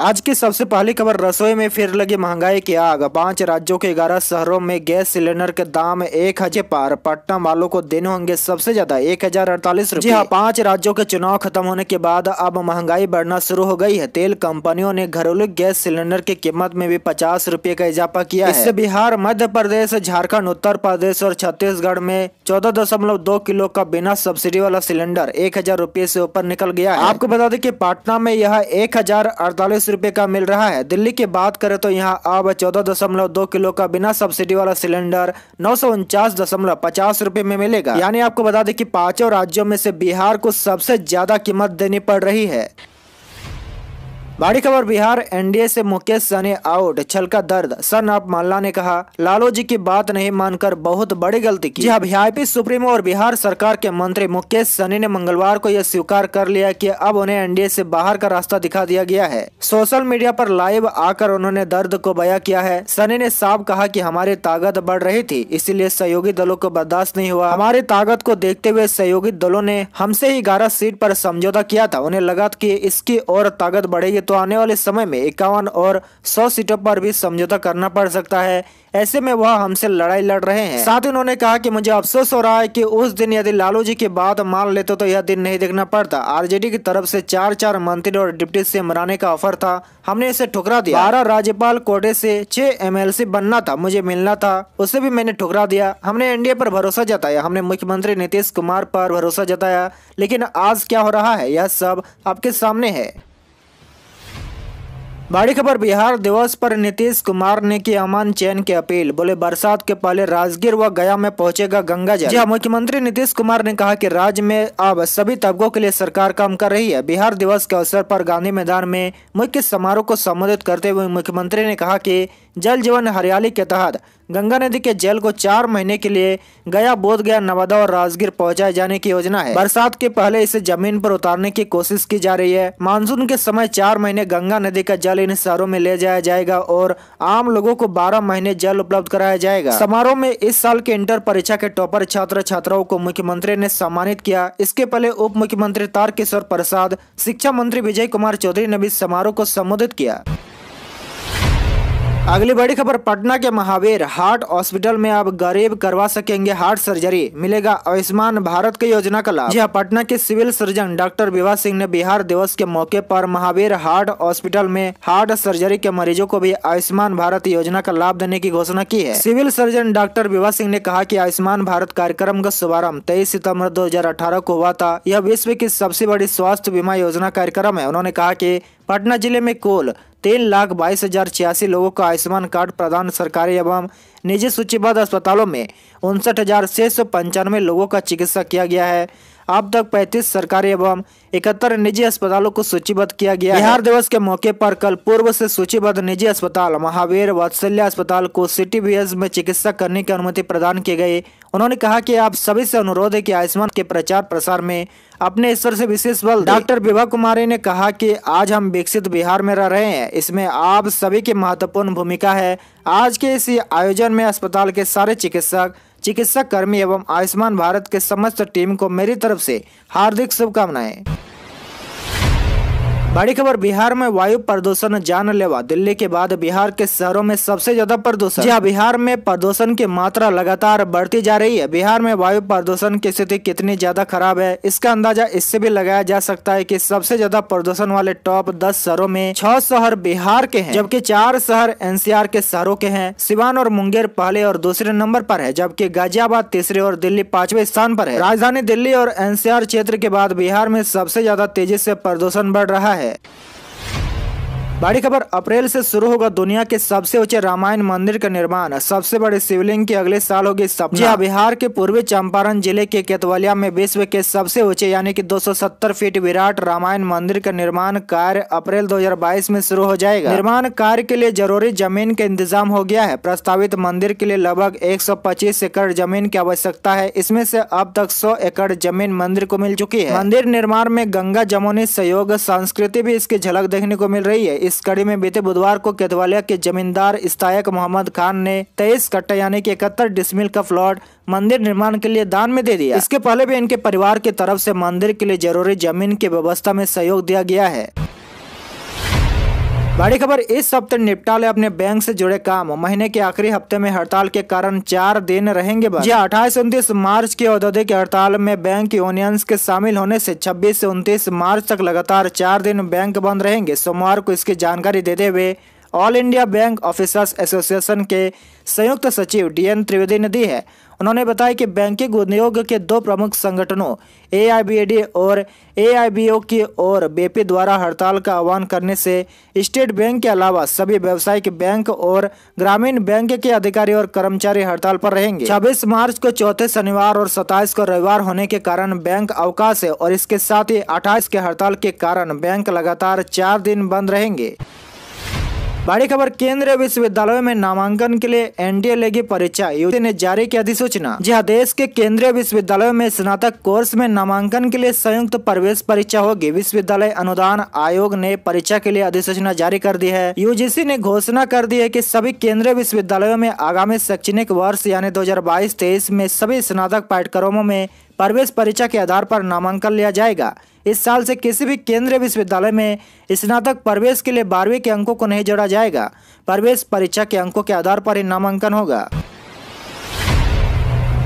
आज की सबसे पहली खबर रसोई में फिर लगी महंगाई की आग पांच राज्यों के ग्यारह शहरों में गैस सिलेंडर के दाम एक हजार पार पटना वालों को देने होंगे सबसे ज्यादा एक हजार अड़तालीस रूपए हाँ पांच राज्यों के चुनाव खत्म होने के बाद अब महंगाई बढ़ना शुरू हो गई है तेल कंपनियों ने घरेलू गैस सिलेंडर की कीमत में भी पचास रूपए का इजाफा किया इससे बिहार मध्य प्रदेश झारखण्ड उत्तर प्रदेश और छत्तीसगढ़ में चौदह दशमलव दो किलो का बिना सब्सिडी वाला सिलेंडर एक हजार ऊपर निकल गया आपको बता दें की पटना में यह एक हजार अड़तालीस रुपए का मिल रहा है दिल्ली की बात करें तो यहाँ अब चौदह दशमलव दो किलो का बिना सब्सिडी वाला सिलेंडर नौ सौ उनचास दशमलव पचास रूपए में मिलेगा यानी आपको बता दें कि पांचों राज्यों में से बिहार को सबसे ज्यादा कीमत देनी पड़ रही है बड़ी खबर बिहार एनडीए से मुकेश सहनी आउट छल का दर्द सन ऑफ मल्ला ने कहा लालू जी की बात नहीं मानकर बहुत बड़ी गलती की जी हाँ, वीआईपी सुप्रीमो और बिहार सरकार के मंत्री मुकेश सहनी ने मंगलवार को यह स्वीकार कर लिया कि अब उन्हें एनडीए से बाहर का रास्ता दिखा दिया गया है सोशल मीडिया पर लाइव आकर उन्होंने दर्द को बया किया है सनी ने साफ कहा की हमारी ताकत बढ़ रही थी इसीलिए सहयोगी दलों को बर्दाश्त नहीं हुआ हमारी ताकत को देखते हुए सहयोगी दलों ने हमसे ही ग्यारह सीट आरोप समझौता किया था उन्हें लगा की इसकी और ताकत बढ़ेगी तो तो आने वाले समय में इक्यावन और सौ सीटों पर भी समझौता करना पड़ सकता है ऐसे में वह हमसे लड़ाई लड़ रहे हैं साथ ही उन्होंने कहा कि मुझे अफसोस हो रहा है कि उस दिन यदि लालू जी की बात मान लेते तो यह दिन नहीं देखना पड़ता आरजेडी की तरफ से चार चार मंत्री और डिप्टी सीएम मनाने का ऑफर था हमने इसे ठुकरा दिया बारह राज्यपाल कोटे से छह एमएलसी बनना था मुझे मिलना था उसे भी मैंने ठुकरा दिया हमने एनडीए पर भरोसा जताया हमने मुख्यमंत्री नीतीश कुमार पर भरोसा जताया लेकिन आज क्या हो रहा है यह सब आपके सामने है बड़ी खबर बिहार दिवस पर नीतीश कुमार ने की अमन चैन की अपील बोले बरसात के पहले राजगीर व गया में पहुंचेगा गंगा जल जहाँ मुख्यमंत्री नीतीश कुमार ने कहा कि राज्य में अब सभी तबकों के लिए सरकार काम कर रही है बिहार दिवस के अवसर पर गांधी मैदान में मुख्य समारोह को संबोधित करते हुए मुख्यमंत्री ने कहा की जल जीवन हरियाली के तहत गंगा नदी के जल को चार महीने के लिए गया बोध गया नवादा और राजगीर पहुंचाए जाने की योजना है बरसात के पहले इसे जमीन पर उतारने की कोशिश की जा रही है मानसून के समय चार महीने गंगा नदी का जल इन शहरों में ले जाया जाएगा और आम लोगों को बारह महीने जल उपलब्ध कराया जाएगा समारोह में इस साल के इंटर परीक्षा के टॉपर छात्र छात्राओं को मुख्यमंत्री ने सम्मानित किया इसके पहले उप मुख्यमंत्री तारकिशोर प्रसाद शिक्षा मंत्री विजय कुमार चौधरी ने भी समारोह को संबोधित किया अगली बड़ी खबर पटना के महावीर हार्ट हॉस्पिटल में आप गरीब करवा सकेंगे हार्ट सर्जरी मिलेगा आयुष्मान भारत की योजना का लाभ यह हाँ, पटना के सिविल सर्जन डॉक्टर विवाह सिंह ने बिहार दिवस के मौके पर महावीर हार्ट हॉस्पिटल में हार्ट सर्जरी के मरीजों को भी आयुष्मान भारत योजना का लाभ देने की घोषणा की है सिविल सर्जन डॉक्टर विवाह सिंह ने कहा की आयुष्मान भारत कार्यक्रम का शुभारम्भ तेईस सितम्बर दो को हुआ था यह विश्व की सबसे बड़ी स्वास्थ्य बीमा योजना कार्यक्रम है उन्होंने कहा की पटना जिले में कुल तीन लाख बाईस हजार छियासी लोगों का आयुष्मान कार्ड प्रदान सरकारी एवं निजी सूचीबद्ध अस्पतालों में उनसठ हजार छः सौ पंचानवे लोगों का चिकित्सा किया गया है अब तक 35 सरकारी एवं इकहत्तर निजी अस्पतालों को सूचीबद्ध किया गया बिहार दिवस के मौके पर कल पूर्व से सूचीबद्ध निजी अस्पताल महावीर वात्सल्य अस्पताल को सिटी बी में चिकित्सा करने की अनुमति प्रदान की गई उन्होंने कहा कि आप सभी से अनुरोध है कि आयुष्मान के प्रचार प्रसार में अपने स्तर से विशेष बल डॉक्टर विभा कुमारी ने कहा कि आज हम विकसित बिहार में रह रहे हैं इसमें आप सभी की महत्वपूर्ण भूमिका है आज के इस आयोजन में अस्पताल के सारे चिकित्सक चिकित्सा कर्मी एवं आयुष्मान भारत के समस्त टीम को मेरी तरफ से हार्दिक शुभकामनाएं बड़ी खबर बिहार में वायु प्रदूषण जानलेवा दिल्ली के बाद बिहार के शहरों में सबसे ज्यादा प्रदूषण जहाँ बिहार में प्रदूषण की मात्रा लगातार बढ़ती जा रही है बिहार में वायु प्रदूषण की स्थिति कितनी ज्यादा खराब है इसका अंदाजा इससे भी लगाया जा सकता है कि सबसे ज्यादा प्रदूषण वाले टॉप दस शहरों में छह शहर बिहार के हैं जबकि चार शहर एनसीआर के शहरों के हैं सिवान और मुंगेर पहले और दूसरे नंबर पर है जबकि गाजियाबाद तीसरे और दिल्ली पांचवें स्थान पर है राजधानी दिल्ली और एनसीआर क्षेत्र के बाद बिहार में सबसे ज्यादा तेजी से प्रदूषण बढ़ रहा है है बड़ी खबर अप्रैल से शुरू होगा दुनिया के सबसे ऊंचे रामायण मंदिर का निर्माण सबसे बड़े शिवलिंग की अगले साल होगी स्थापना बिहार के पूर्वी चंपारण जिले के केतवलिया में विश्व के सबसे ऊंचे यानी कि 270 फीट विराट रामायण मंदिर का निर्माण कार्य अप्रैल 2022 में शुरू हो जाएगा निर्माण कार्य के लिए जरूरी जमीन का इंतजाम हो गया है प्रस्तावित मंदिर के लिए लगभग एक एकड़ जमीन की आवश्यकता है इसमें से अब तक सौ एकड़ जमीन मंदिर को मिल चुकी है मंदिर निर्माण में गंगा जमुनी सहयोग संस्कृति भी इसकी झलक देखने को मिल रही है इस कड़ी में बीते बुधवार को केतवालिया के जमींदार इस्तायक मोहम्मद खान ने तेईस कट्टा यानी कि इकहत्तर डिसमिल का प्लॉट मंदिर निर्माण के लिए दान में दे दिया इसके पहले भी इनके परिवार की तरफ से मंदिर के लिए जरूरी जमीन की व्यवस्था में सहयोग दिया गया है बड़ी खबर इस हफ्ते निपटाले अपने बैंक से जुड़े काम महीने के आखिरी हफ्ते में हड़ताल के कारण चार दिन रहेंगे जी हाँ, अठाईस उन्तीस मार्च की औद्योगिक हड़ताल में बैंक यूनियंस के शामिल होने से 26 से 29 मार्च तक लगातार चार दिन बैंक बंद रहेंगे सोमवार को इसकी जानकारी देते हुए all India bank officers association के संयुक्त सचिव डी त्रिवेदी ने दी है उन्होंने बताया कि बैंकिंग उद्योग के दो प्रमुख संगठनों ए और ए की ओर बेपी द्वारा हड़ताल का आह्वान करने से स्टेट बैंक के अलावा सभी व्यावसायिक बैंक और ग्रामीण बैंक के अधिकारी और कर्मचारी हड़ताल पर रहेंगे छब्बीस मार्च को चौथे शनिवार और सताइस को रविवार होने के कारण बैंक अवकाश है और इसके साथ ही अठाईस के हड़ताल के कारण बैंक लगातार चार दिन बंद रहेंगे बड़ी खबर केंद्रीय विश्वविद्यालयों में नामांकन के लिए एनडीए लेगी परीक्षा यूजी ने जारी की अधिसूचना जहाँ देश के केंद्रीय विश्वविद्यालयों में स्नातक कोर्स में नामांकन के लिए संयुक्त प्रवेश परीक्षा होगी विश्वविद्यालय अनुदान आयोग ने परीक्षा के लिए अधिसूचना जारी कर दी है यूजीसी ने घोषणा कर दी है की सभी केंद्रीय विश्वविद्यालयों में आगामी शैक्षणिक वर्ष यानी दो हजार में सभी स्नातक पाठ्यक्रमों में प्रवेश परीक्षा के आधार पर नामांकन लिया जाएगा इस साल से किसी भी केंद्रीय विश्वविद्यालय में स्नातक प्रवेश के लिए बारहवीं के अंकों को नहीं जोड़ा जाएगा प्रवेश परीक्षा के अंकों के आधार पर ही नामांकन होगा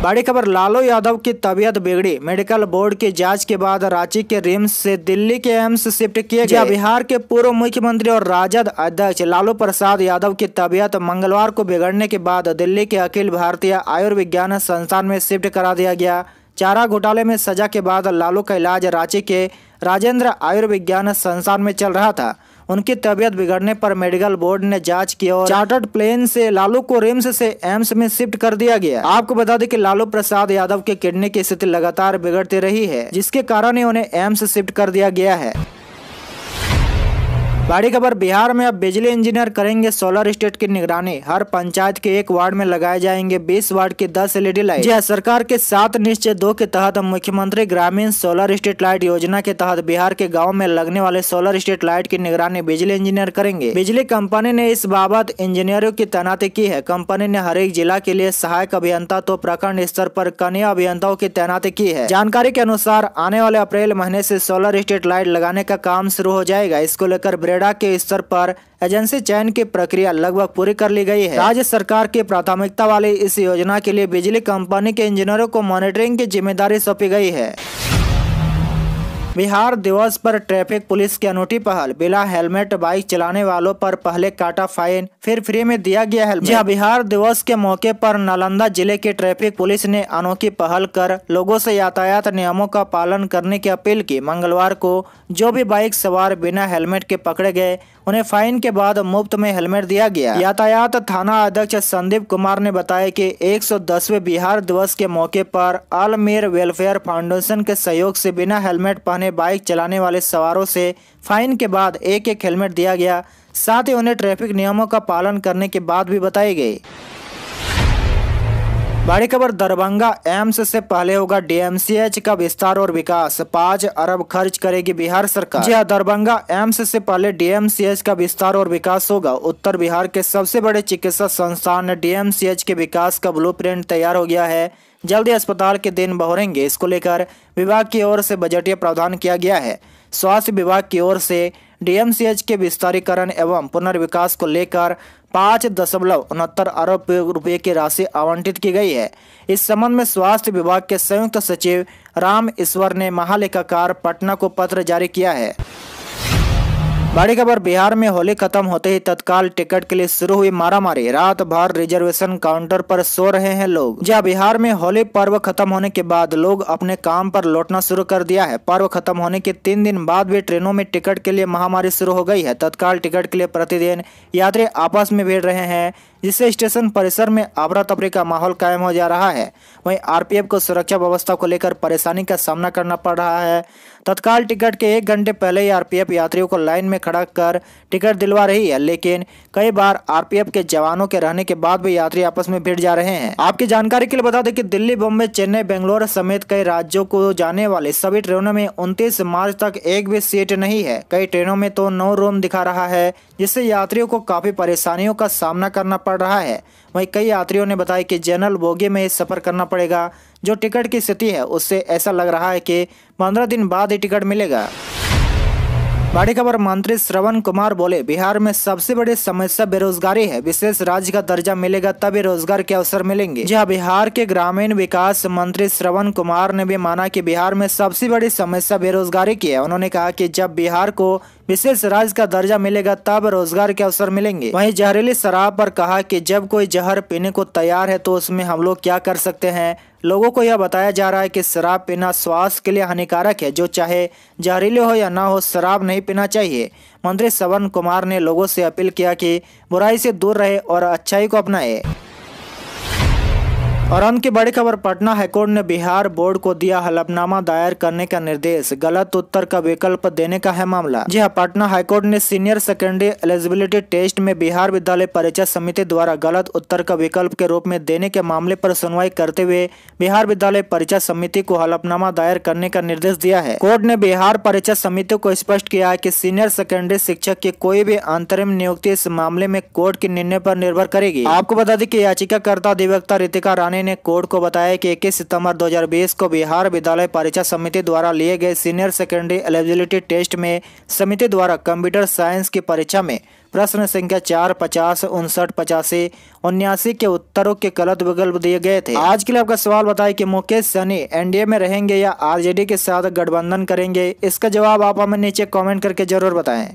बड़ी खबर लालू यादव की तबीयत बिगड़ी मेडिकल बोर्ड की जांच के बाद रांची के रिम्स से दिल्ली के एम्स शिफ्ट किए गया बिहार के पूर्व मुख्यमंत्री और राजद अध्यक्ष लालू प्रसाद यादव की तबीयत मंगलवार को बिगड़ने के बाद दिल्ली के अखिल भारतीय आयुर्विज्ञान संस्थान में शिफ्ट करा दिया गया चारा घोटाले में सजा के बाद लालू का इलाज रांची के राजेंद्र आयुर्विज्ञान संस्थान में चल रहा था उनकी तबियत बिगड़ने पर मेडिकल बोर्ड ने जांच की और चार्टर्ड प्लेन से लालू को रिम्स से एम्स में शिफ्ट कर दिया गया आपको बता दें कि लालू प्रसाद यादव के किडनी की स्थिति लगातार बिगड़ती रही है जिसके कारण ही उन्हें एम्स शिफ्ट कर दिया गया है बड़ी खबर बिहार में अब बिजली इंजीनियर करेंगे सोलर स्टेट की निगरानी हर पंचायत के एक वार्ड में लगाए जाएंगे 20 वार्ड के 10 एलईडी लाइट जी हाँ, सरकार के सात निश्चय दो के तहत मुख्यमंत्री ग्रामीण सोलर स्टेट लाइट योजना के तहत बिहार के गाँव में लगने वाले सोलर स्टेट लाइट की निगरानी बिजली इंजीनियर करेंगे बिजली कंपनी ने इस बाबत इंजीनियरों की तैनाती की है कंपनी ने हरेक जिला के लिए सहायक अभियंता तो प्रखंड स्तर पर कन्या अभियंताओं की तैनाती की है जानकारी के अनुसार आने वाले अप्रैल महीने ऐसी सोलर स्टेट लाइट लगाने का काम शुरू हो जाएगा इसको लेकर रेडा के स्तर पर एजेंसी चयन की प्रक्रिया लगभग पूरी कर ली गई है राज्य सरकार की प्राथमिकता वाली इस योजना के लिए बिजली कंपनी के इंजीनियरों को मॉनिटरिंग की जिम्मेदारी सौंपी गई है बिहार दिवस पर ट्रैफिक पुलिस की अनूठी पहल बिना हेलमेट बाइक चलाने वालों पर पहले काटा फाइन फिर फ्री में दिया गया हेलमेट जी हाँ, बिहार दिवस के मौके पर नालंदा जिले के ट्रैफिक पुलिस ने अनोखी पहल कर लोगों से यातायात नियमों का पालन करने की अपील की मंगलवार को जो भी बाइक सवार बिना हेलमेट के पकड़े गए उन्हें फाइन के बाद मुफ्त में हेलमेट दिया गया यातायात थाना अध्यक्ष संदीप कुमार ने बताया कि 110वें बिहार दिवस के मौके पर आलमेर वेलफेयर फाउंडेशन के सहयोग से बिना हेलमेट पहने उन्हें बाइक चलाने वाले सवारों से फाइन के बाद एक एक हेलमेट दिया गया साथ ही उन्हें ट्रैफिक नियमों का पालन करने के बाद भी बताए गए बड़ी खबर दरभंगा एम्स से पहले होगा डीएमसीएच का विस्तार और विकास पाँच अरब खर्च करेगी बिहार सरकार जी हाँ, दरभंगा एम्स से पहले डीएमसीएच का विस्तार और विकास होगा उत्तर बिहार के सबसे बड़े चिकित्सा संस्थान डीएमसीएच के विकास का ब्लूप्रिंट तैयार हो गया है जल्दी अस्पताल के दिन बहरेंगे इसको लेकर विभाग की ओर से बजटीय प्रावधान किया गया है स्वास्थ्य विभाग की ओर से डीएमसीएच के विस्तारीकरण एवं पुनर्विकास को लेकर पाँच दशमलव उनहत्तर अरब रुपये की राशि आवंटित की गई है इस संबंध में स्वास्थ्य विभाग के संयुक्त सचिव राम ईश्वर ने महालेखाकार पटना को पत्र जारी किया है बड़ी खबर बिहार में होली खत्म होते ही तत्काल टिकट के लिए शुरू हुई मारामारी रात भर रिजर्वेशन काउंटर पर सो रहे हैं लोग जहाँ बिहार में होली पर्व खत्म होने के बाद लोग अपने काम पर लौटना शुरू कर दिया है पर्व खत्म होने के तीन दिन बाद भी ट्रेनों में टिकट के लिए महामारी शुरू हो गई है तत्काल टिकट के लिए प्रतिदिन यात्री आपस में भिड़ रहे हैं जिससे स्टेशन परिसर में आवरा तबरे का माहौल कायम हो जा रहा है वहीं आरपीएफ को सुरक्षा व्यवस्था को लेकर परेशानी का सामना करना पड़ रहा है तत्काल टिकट के एक घंटे पहले ही आरपीएफ यात्रियों को लाइन में खड़ा कर टिकट दिलवा रही है लेकिन कई बार आरपीएफ के जवानों के रहने के बाद भी यात्री आपस में भिड़ जा रहे हैं आपकी जानकारी के लिए बता दें कि दिल्ली बम्बे चेन्नई बेंगलोर समेत कई राज्यों को जाने वाले सभी ट्रेनों में उनतीस मार्च तक एक भी सीट नहीं है कई ट्रेनों में तो नौ रूम दिखा रहा है जिससे यात्रियों को काफी परेशानियों का सामना करना पड़ पड़ रहा है वहीं कई यात्रियों ने बताया कि जनरल बोगी में सफ़र करना पड़ेगा जो टिकट की स्थिति है उससे ऐसा लग रहा है कि पंद्रह दिन बाद ही टिकट मिलेगा बड़ी खबर मंत्री श्रवण कुमार बोले बिहार में सबसे बड़ी समस्या बेरोजगारी है विशेष राज्य का दर्जा मिलेगा तभी रोजगार के अवसर मिलेंगे जहां बिहार के ग्रामीण विकास मंत्री श्रवण कुमार ने भी माना कि बिहार में सबसे बड़ी समस्या बेरोजगारी की है उन्होंने कहा कि जब बिहार को विशेष राज्य का दर्जा मिलेगा तब रोजगार के अवसर मिलेंगे वहीं जहरीली शराब पर कहा कि जब कोई जहर पीने को तैयार है तो उसमें हम लोग क्या कर सकते हैं लोगों को यह बताया जा रहा है कि शराब पीना स्वास्थ्य के लिए हानिकारक है जो चाहे जहरीले हो या ना हो शराब नहीं पीना चाहिए मंत्री सवर्ण कुमार ने लोगों से अपील किया कि बुराई से दूर रहे और अच्छाई को अपनाए और अंत की बड़ी खबर पटना हाईकोर्ट ने बिहार बोर्ड को दिया हलफनामा दायर करने का निर्देश गलत उत्तर का विकल्प देने का है मामला जी हाँ पटना हाईकोर्ट ने सीनियर सेकेंडरी एलिजिबिलिटी टेस्ट में बिहार विद्यालय परीक्षा समिति द्वारा गलत उत्तर का विकल्प के रूप में देने के मामले पर सुनवाई करते हुए बिहार विद्यालय परीक्षा समिति को हलफनामा दायर करने का निर्देश दिया है कोर्ट ने बिहार परीक्षा समिति को स्पष्ट किया है की सीनियर सेकेंडरी शिक्षक की कोई भी अंतरिम नियुक्ति इस मामले में कोर्ट के निर्णय आरोप निर्भर करेगी आपको बता दें की याचिकाकर्ता अधिवक्ता रितिका रानी थाने ने कोर्ट को बताया कि इक्कीस सितंबर 2020 को बिहार विद्यालय परीक्षा समिति द्वारा लिए गए सीनियर सेकेंडरी एलिजिबिलिटी टेस्ट में समिति द्वारा कंप्यूटर साइंस की परीक्षा में प्रश्न संख्या चार पचास उनसठ पचासी उन्यासी के उत्तरों के गलत विकल्प दिए गए थे आज के लिए आपका सवाल बताए कि मुकेश सहनी एनडीए में रहेंगे या आरजेडी के साथ गठबंधन करेंगे इसका जवाब आप हमें नीचे कमेंट करके जरूर बताएं